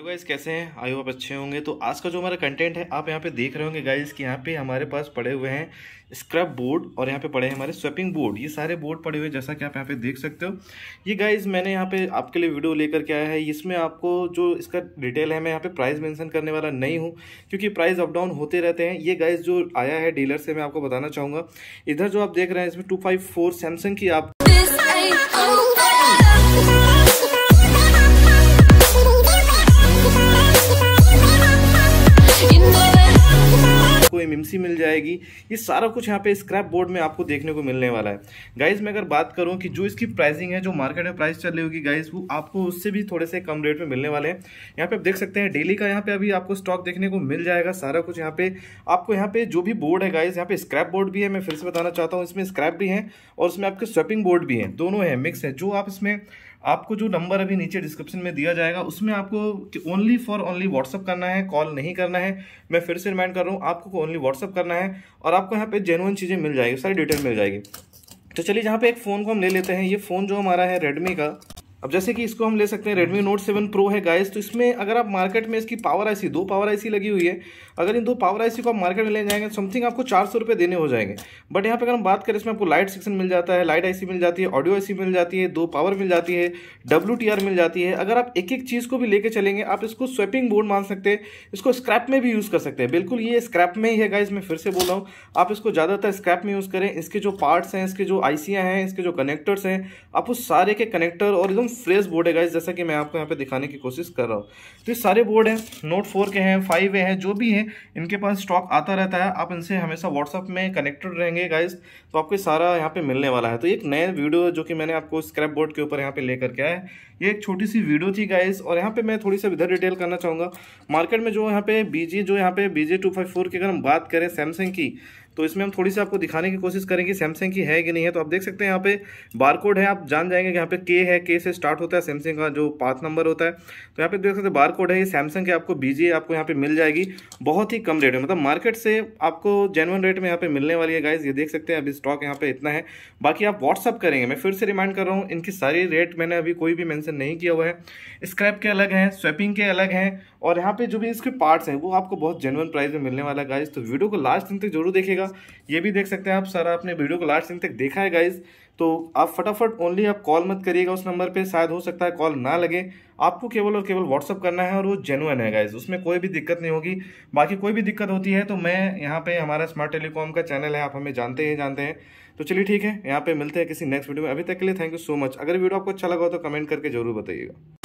hello guys कैसे हैं I hope अच्छे होंगे तो आज का जो हमारा कंटेंट है आप यहाँ पे देख रहे होंगे गाइज़ कि यहाँ पे हमारे पास पड़े हुए हैं स्क्रब बोर्ड और यहाँ पे पड़े हैं हमारे स्वेपिंग बोर्ड ये सारे बोर्ड पड़े हुए हैं जैसा कि आप यहाँ पे देख सकते हो ये गाइज़ मैंने यहाँ पे आपके लिए वीडियो लेकर के आया है इसमें आपको जो इसका डिटेल है मैं यहाँ पे प्राइस मैंसन करने वाला नहीं हूँ क्योंकि प्राइस अप डाउन होते रहते हैं ये गाइज़ जो आया है डीलर से मैं आपको बताना चाहूँगा इधर जो आप देख रहे हैं इसमें टू फाइव फोर सैमसंग की आप जाएगी ये सारा कुछ यहाँ पे स्क्रैप बोर्ड में आपको देखने को मिलने वाला है गाइज मैं अगर बात करूँ कि जो इसकी प्राइसिंग है जो मार्केट में प्राइस चल रही होगी गाइज वो आपको उससे भी थोड़े से कम रेट में मिलने वाले हैं यहाँ पे आप देख सकते हैं डेली का यहाँ पे अभी आपको स्टॉक देखने को मिल जाएगा सारा कुछ यहाँ पे आपको यहाँ पे जो भी बोर्ड है गाइज यहाँ पे स्क्रैप बोर्ड भी है मैं फिर से बताना चाहता हूँ इसमें स्क्रैप भी है और उसमें आपके स्वेपिंग बोर्ड भी है दोनों है मिक्स है जो आप इसमें आपको जो नंबर अभी नीचे डिस्क्रिप्शन में दिया जाएगा उसमें आपको ओनली फॉर ओनली व्हाट्सअप करना है कॉल नहीं करना है मैं फिर से रिमाइंड कर रहा हूँ आपको ओनली व्हाट्सअप करना है और आपको यहाँ पे जेनुअन चीज़ें मिल जाएगी सारी डिटेल मिल जाएगी तो चलिए यहाँ पे एक फ़ोन को हम ले लेते हैं ये फ़ोन जो हमारा है रेडमी का अब जैसे कि इसको हम ले सकते हैं Redmi Note 7 Pro है गाइस तो इसमें अगर आप मार्केट में इसकी पावर आईसी दो पावर आईसी लगी हुई है अगर इन दो पावर आईसी को आप मार्केट में ले जाएंगे समथिंग तो आपको चार सौ रुपये देने हो जाएंगे बट यहाँ पे अगर हम बात करें इसमें आपको लाइट सेक्शन मिल जाता है लाइट आईसी मिल जाती है ऑडियो आईसी मिल जाती है दो पावर मिल जाती है डब्ल्यू मिल जाती है अगर आप एक एक चीज़ को भी लेकर चलेंगे आप इसको स्वेपिंग बोर्ड मान सकते हैं इसको स्क्रैप में भी यूज़ कर सकते हैं बिल्कुल ये स्क्रैप में ही है गाइज मैं फिर से बोल रहा हूँ आप इसको ज़्यादातर स्क्रैप में यूज़ करें इसके जो पार्ट्स हैं इसके जो आईसियाँ हैं इसके जो कनेक्टर्स हैं आप उस सारे के कनेक्टर और एकदम फ्रेश बोर्ड है गाइज जैसा कि मैं आपको यहाँ पे दिखाने की कोशिश कर रहा हूँ तो ये सारे बोर्ड हैं नोट फोर के हैं फाइव ए हैं जो भी हैं इनके पास स्टॉक आता रहता है आप इनसे हमेशा व्हाट्सअप में कनेक्टेड रहेंगे गाइज तो आपको सारा यहाँ पे मिलने वाला है तो एक नया वीडियो जो कि मैंने आपको स्क्रैप बोर्ड के ऊपर यहाँ पे लेकर के आया है ये एक छोटी सी वीडियो थी गाइज और यहाँ पे मैं थोड़ी सा इधर डिटेल करना चाहूँगा मार्केट में जो यहाँ पे बीजे जो यहाँ पे बीजे टू फाइव की अगर हम बात करें सैमसंग की तो इसमें हम थोड़ी सी आपको दिखाने की कोशिश करेंगे सैमसंग की है कि नहीं है तो आप देख सकते हैं यहाँ पे बारकोड है आप जान जाएंगे कि यहाँ पे के है के से स्टार्ट होता है सैमसंग का जो पाथ नंबर होता है तो यहाँ पे देख सकते हैं बारकोड है ये सैमसंग के आपको बीजे आपको यहाँ पे मिल जाएगी बहुत ही कम रेट में मतलब मार्केट से आपको जेनवन रेट में यहाँ पे मिलने वाली है गाइज ये देख सकते हैं अभी स्टॉक यहाँ पे इतना है बाकी आप व्हाट्सअप करेंगे मैं फिर से रिमाइंड कर रहा हूँ इनकी सारी रेट मैंने अभी कोई भी मैंसन नहीं किया हुआ है स्क्रैप के अलग हैं स्वेपिंग के अलग हैं और यहाँ पे जो भी इसके पार्ट्स हैं वो आपको बहुत जेनवन प्राइस में मिलने वाला है गाइज तो वीडियो को लास्ट दिन तक जरूर देखेगा कीजिएगा ये भी देख सकते हैं आप सारा आपने वीडियो को लास्ट दिन तक देखा है गाइज़ तो आप फटाफट ओनली आप कॉल मत करिएगा उस नंबर पे शायद हो सकता है कॉल ना लगे आपको केवल और केवल व्हाट्सअप करना है और वो जेनुअन है गाइज उसमें कोई भी दिक्कत नहीं होगी बाकी कोई भी दिक्कत होती है तो मैं यहाँ पे हमारा स्मार्ट टेलीकॉम का चैनल है आप हमें जानते ही जानते हैं तो चलिए ठीक है यहाँ पे मिलते हैं किसी नेक्स्ट वीडियो में अभी तक के लिए थैंक यू सो मच अगर वीडियो आपको अच्छा लगा तो कमेंट करके जरूर बताइएगा